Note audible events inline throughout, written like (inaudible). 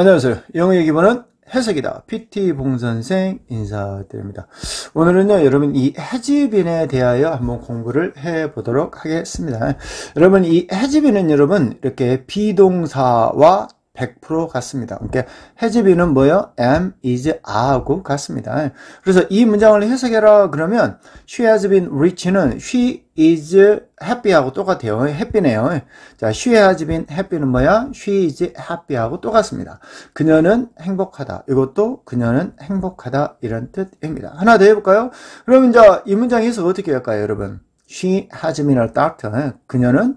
안녕하세요. 영어의 기본은 해석이다. PT 봉선생 인사드립니다. 오늘은요, 여러분 이 해지빈에 대하여 한번 공부를 해 보도록 하겠습니다. 여러분 이 해지빈은 여러분 이렇게 비동사와 100% 같습니다. 그러니까 해집이는 뭐요? m is, r 하고 같습니다. 그래서 이 문장을 해석해라 그러면 she has been rich는 she is happy하고 똑같아요. happy네요. 자, she has been happy는 뭐야? she is happy하고 똑같습니다. 그녀는 행복하다. 이것도 그녀는 행복하다 이런 뜻입니다. 하나 더 해볼까요? 그럼 이제 이 문장 해석 어떻게 할까요, 여러분? She has been a doctor. 그녀는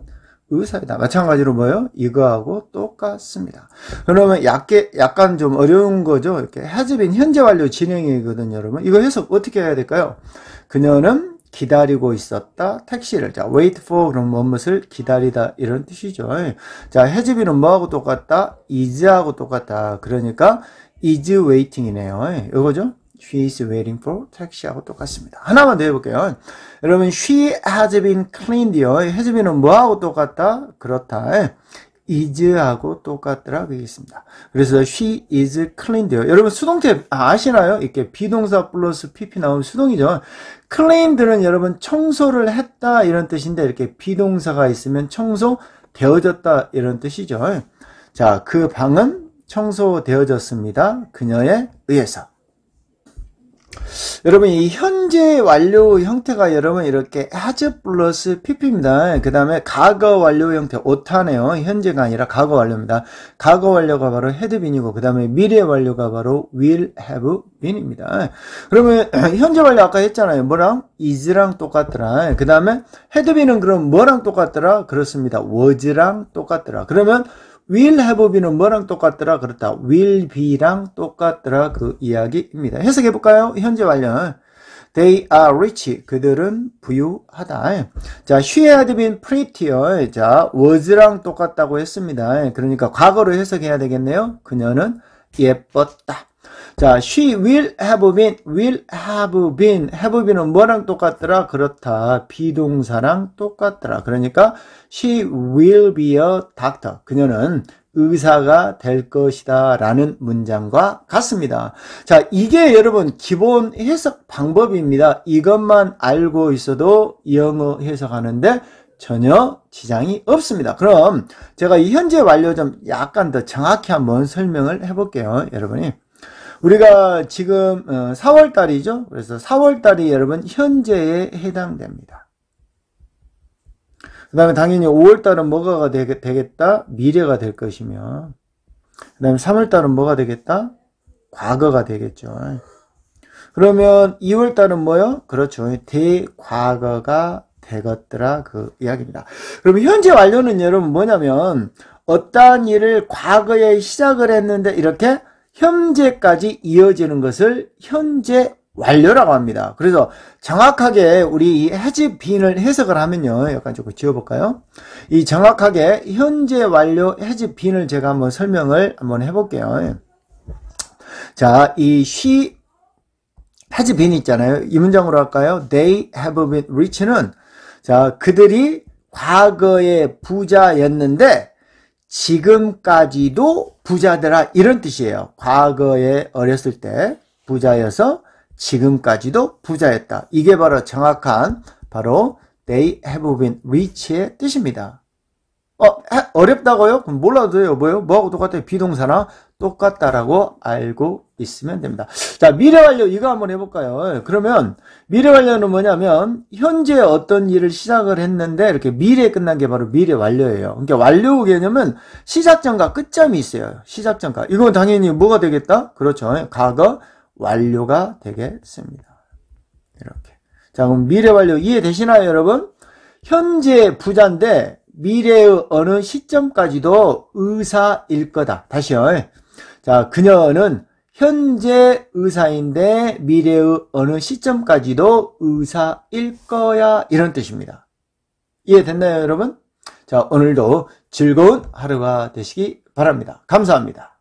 의사이다. 마찬가지로 뭐요? 이거하고 똑같습니다. 그러면 약게, 약간 좀 어려운 거죠. 이렇게 하즈빈 현재 완료 진행이거든요, 여러분. 이거 해석 어떻게 해야 될까요? 그녀는 기다리고 있었다. 택시를. 자, wait for 그럼 무엇을 기다리다 이런 뜻이죠. 자, 해즈빈은 뭐하고 똑같다? is하고 똑같다. 그러니까 is waiting이네요. 이거죠? She is waiting for taxi하고 똑같습니다. 하나만 더 해볼게요. 여러분, she has been cleaned요. has been은 뭐하고 똑같다? 그렇다. is하고 똑같더라 그겠습니다. 그래서 she is cleaned요. 여러분 수동태 아, 아시나요? 이렇게 비동사 플러스 pp 나오면 수동이죠. cleaned는 여러분 청소를 했다 이런 뜻인데 이렇게 비동사가 있으면 청소 되어졌다 이런 뜻이죠. 자, 그 방은 청소되어졌습니다. 그녀에 의해서. 여러분 이 현재 완료 형태가 여러분 이렇게 has 플러스 pp입니다. 그 다음에 과거 완료 형태 오타네요. 현재가 아니라 과거 완료입니다. 과거 완료가 바로 had been이고 그 다음에 미래 완료가 바로 will have been입니다. 그러면 (clears throat) 현재 완료 아까 했잖아요. 뭐랑 is랑 똑같더라. 그 다음에 had been은 그럼 뭐랑 똑같더라? 그렇습니다. was랑 똑같더라. 그러면 will have be는 뭐랑 똑같더라? 그렇다. will be랑 똑같더라. 그 이야기입니다. 해석해 볼까요? 현재 완료. They are rich. 그들은 부유하다. 자, she had been prettier. 자, was랑 똑같다고 했습니다. 그러니까 과거로 해석해야 되겠네요. 그녀는 예뻤다. 자, she will have been, will have been, have been은 뭐랑 똑같더라? 그렇다. 비동사랑 똑같더라. 그러니까 she will be a doctor. 그녀는 의사가 될 것이다 라는 문장과 같습니다. 자, 이게 여러분 기본 해석 방법입니다. 이것만 알고 있어도 영어 해석하는데 전혀 지장이 없습니다. 그럼 제가 이 현재 완료 좀 약간 더 정확히 한번 설명을 해볼게요. 여러분이. 우리가 지금 4월 어, 달이죠. 그래서 4월 달이 여러분 현재에 해당됩니다. 그 다음에 당연히 5월 달은 뭐가 되겠다? 미래가 될 것이며 그 다음에 3월 달은 뭐가 되겠다? 과거가 되겠죠. 그러면 2월 달은 뭐요? 그렇죠. 대과거가 되겠더라 그 이야기입니다. 그러면 현재 완료는 여러분 뭐냐면 어떠한 일을 과거에 시작을 했는데 이렇게 현재까지 이어지는 것을 현재 완료라고 합니다. 그래서 정확하게 우리 해지 빈을 해석을 하면요. 약간 조금 지워볼까요? 이 정확하게 현재 완료 해지 빈을 제가 한번 설명을 한번 해볼게요. 자, 이 she has been 있잖아요. 이 문장으로 할까요? They have been rich는 자, 그들이 과거의 부자였는데 지금까지도 부자더라 이런 뜻이에요. 과거에 어렸을 때 부자여서 지금까지도 부자였다. 이게 바로 정확한 바로 they have been rich의 뜻입니다. 어, 어렵다고요? 그럼 몰라도 돼요. 뭐요? 뭐하고 똑같아요? 비동사나 똑같다라고 알고 있으면 됩니다. 자, 미래완료 이거 한번 해볼까요? 그러면 미래완료는 뭐냐면 현재 어떤 일을 시작을 했는데 이렇게 미래에 끝난 게 바로 미래완료예요. 그러니까 완료 개념은 시작점과 끝점이 있어요. 시작점과. 이건 당연히 뭐가 되겠다? 그렇죠. 과거 완료가 되겠습니다. 이렇게. 자, 그럼 미래완료 이해되시나요, 여러분? 현재 부자인데 미래의 어느 시점까지도 의사일 거다. 다시요. 자, 그녀는 현재 의사인데 미래의 어느 시점까지도 의사일 거야 이런 뜻입니다. 이해됐나요 여러분? 자 오늘도 즐거운 하루가 되시기 바랍니다. 감사합니다.